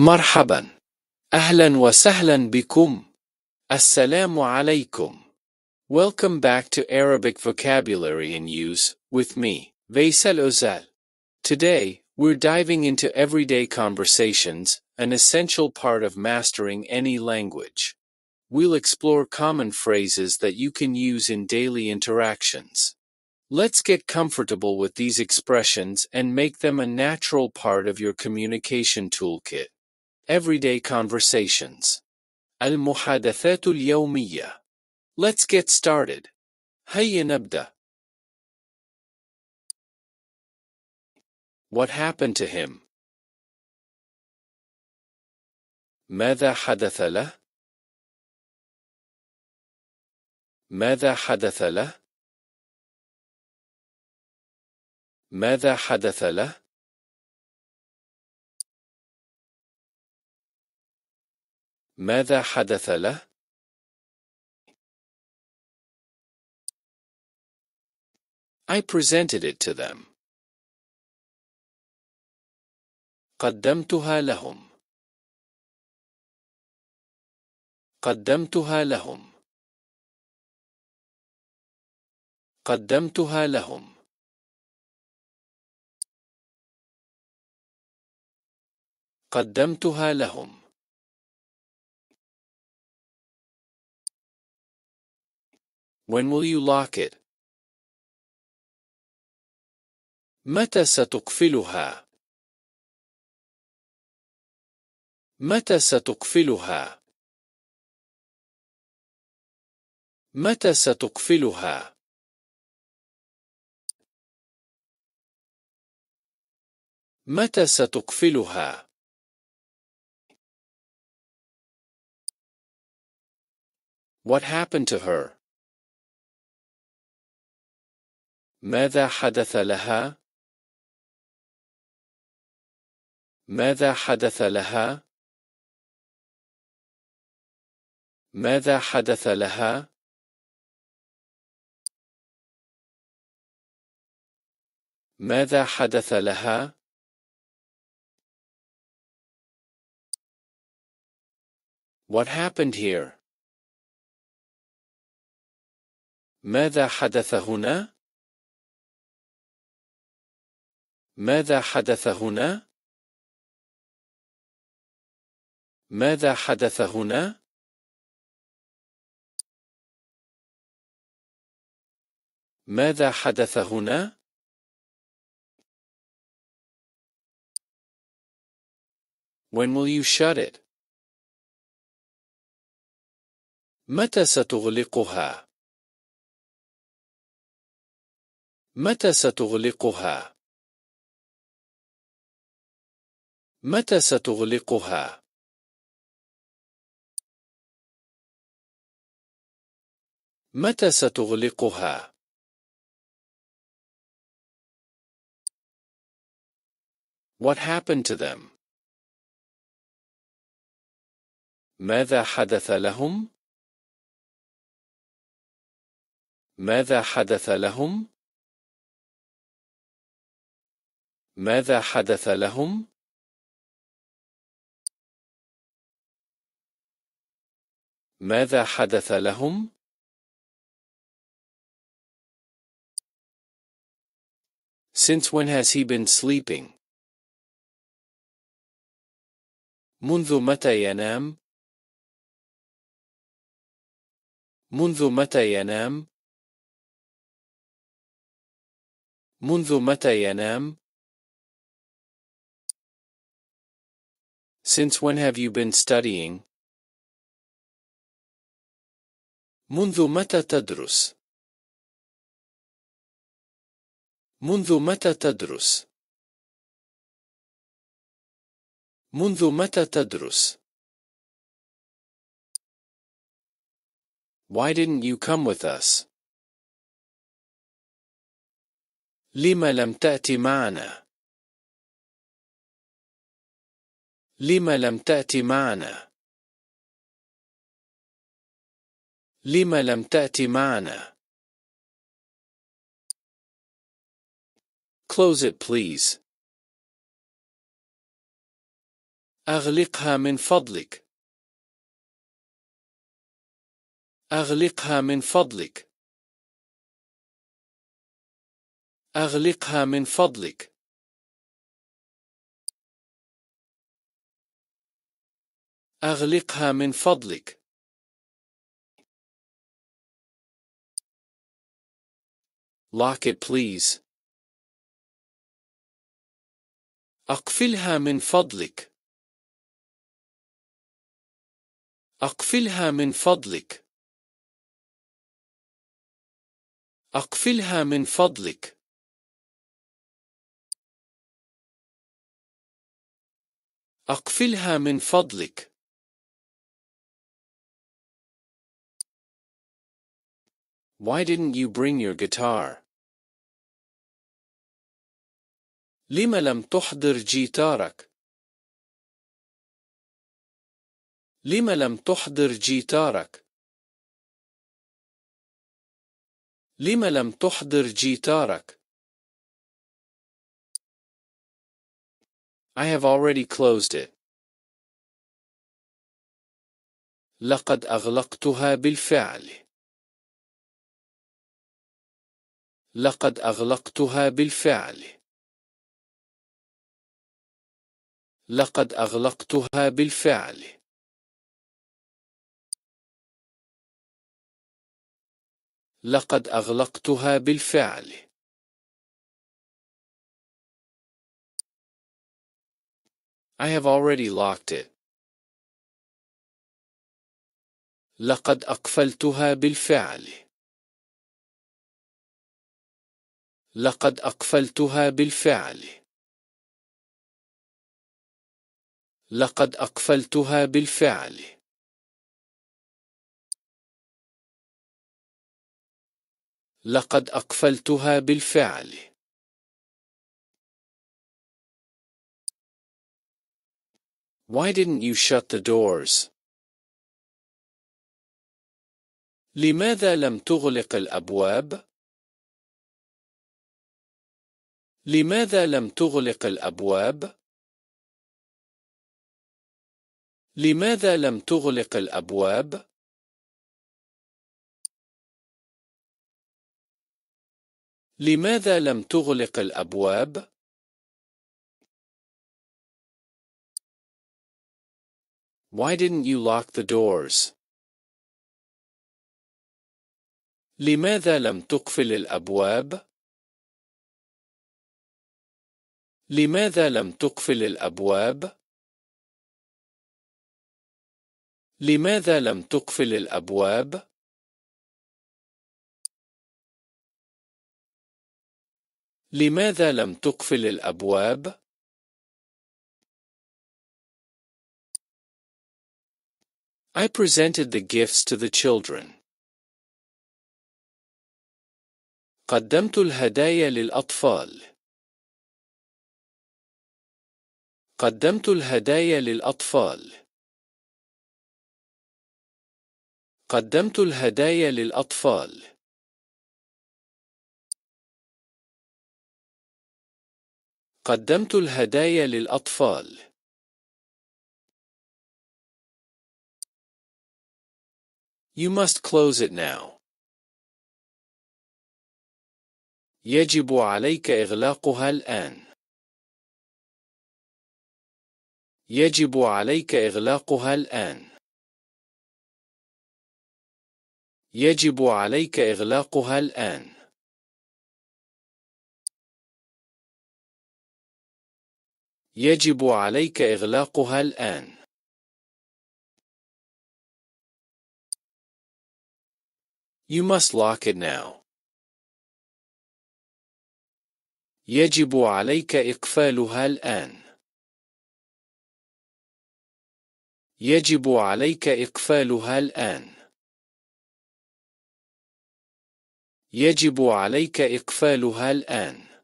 مرحبا أهلا وسهلا بكم السلام عليكم Welcome back to Arabic vocabulary in use with me Veysel Özel Today we're diving into everyday conversations an essential part of mastering any language We'll explore common phrases that you can use in daily interactions Let's get comfortable with these expressions and make them a natural part of your communication toolkit Everyday Conversations Let's get started. هيا نبدأ. What happened to him? ماذا حدث له؟ ماذا حدث له؟ ماذا حدث له؟ ماذا حدث له؟ I presented it to them. قدمتها لهم. قدمتها لهم. قدمتها لهم. قدمتها لهم When will you lock it? متى ستقفلها؟ متى ستقفلها؟ متى ستقفلها؟ متى ستقفلها؟ What happened to her? ماذا حدث لها؟ ماذا حدث لها؟ ماذا حدث لها؟ ماذا حدث لها؟ What happened here? ماذا حدث هنا؟ ماذا حدث هنا؟ ماذا حدث هنا؟ ماذا حدث هنا؟ When will you shut it? متى ستغلقها؟ متى ستغلقها؟ متى ستغلقها؟ متى ستغلقها؟ What happened to them? ماذا حدث لهم؟ ماذا حدث لهم؟ ماذا حدث لهم؟ ماذا حدث لهم؟ Since when has he been sleeping? منذ متى ينام؟ منذ متى ينام؟ منذ متى ينام؟ Since when have you been studying? منذ متى تدرس؟ منذ متى تدرس؟ منذ متى تدرس؟ Why didn't you come with us? لما لم تأتي معنا؟ لما لم تأتي معنا؟ لم لم تأتي معنا؟ Close it please. أغلقها من فضلك. أغلقها من فضلك. أغلقها من فضلك. أغلقها من فضلك. Lock it please. أقفلها من فضلك. أقفلها من فضلك. أقفلها من فضلك. أقفلها من فضلك. Why didn't you bring your guitar? لم لم تحضر جيتارك؟ لما لم تحضر جيتارك؟ لما لم تحضر جيتارك؟ I have already closed it. لقد أغلقتها بالفعل. لقد أغلقتها بالفعل لقد أغلقتها بالفعل لقد أغلقتها بالفعل I have already locked it. لقد أقفلتها بالفعل. لقد أقفلتها بالفعل لقد أقفلتها بالفعل لقد أقفلتها بالفعل Why didn't you shut the doors? لماذا لم تغلق الأبواب؟ لماذا لم تغلق الأبواب؟ لماذا لم تغلق الأبواب؟ لماذا لم تغلق الأبواب؟ Why didn't you lock the doors? لماذا لم تقفل الأبواب؟ لماذا لم تقفل الأبواب؟ لماذا لم تقفل الأبواب؟ لماذا لم تقفل الأبواب؟ I presented the gifts to the children. قدمت الهدايا للأطفال. قدمت الهدايا للأطفال. قدمت الهدايا للأطفال. قدمت الهدايا للأطفال. You must close it now. يجب عليك إغلاقها الآن. يجب عليك إغلاقها الآن. يجب عليك إغلاقها الآن. يجب عليك إغلاقها الآن. You must lock it now. يجب عليك إقفالها الآن. يجب عليك إقفالها الآن. يجب عليك إقفالها الآن.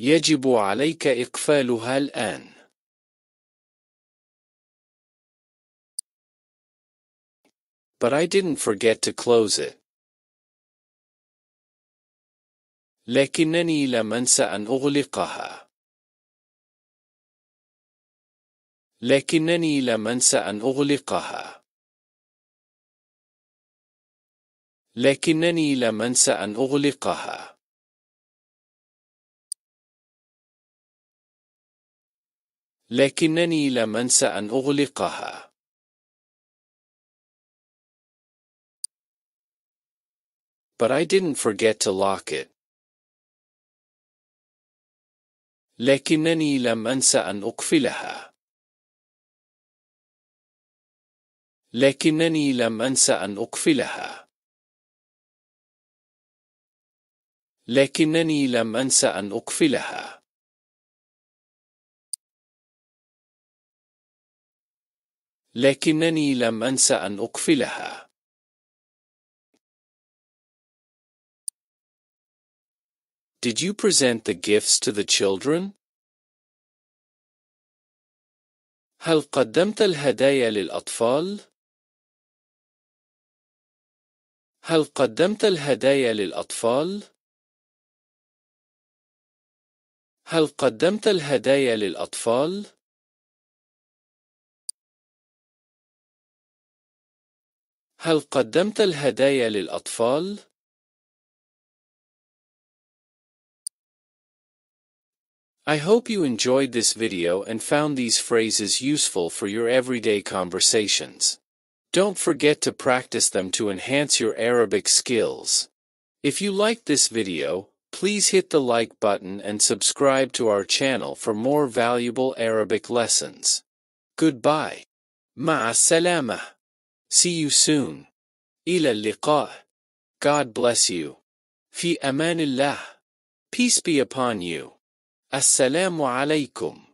يجب عليك إقفالها الآن. But I didn't forget to close it. لكنني لم أنس أن أغلقها. لكنني لم أنس أن أغلقها. لكنني لم أنس أن أغلقها. لكنني لم أنس أن أغلقها. But I didn't forget to lock it. لكنني لم أنس أن أقفلها. لكنني لم أنس أن أقفلها. لكنني لم أنس أن أقفلها لكنني لم أنس أن أقفلها لكنني لم أنس أن أقفلها Did you present the gifts to the children? هل قدمت الهدايا للأطفال؟ هل قدمت الهدايا للأطفال؟ هل قدمت الهدايا للأطفال؟ هل قدمت الهدايا للأطفال؟ I hope you enjoyed this video and found these phrases useful for your everyday conversations. Don't forget to practice them to enhance your Arabic skills. If you liked this video, please hit the like button and subscribe to our channel for more valuable Arabic lessons. Goodbye. Ma'a salama. See you soon. Ila liqa. God bless you. Fi amanillah. Peace be upon you. Assalamu alaikum.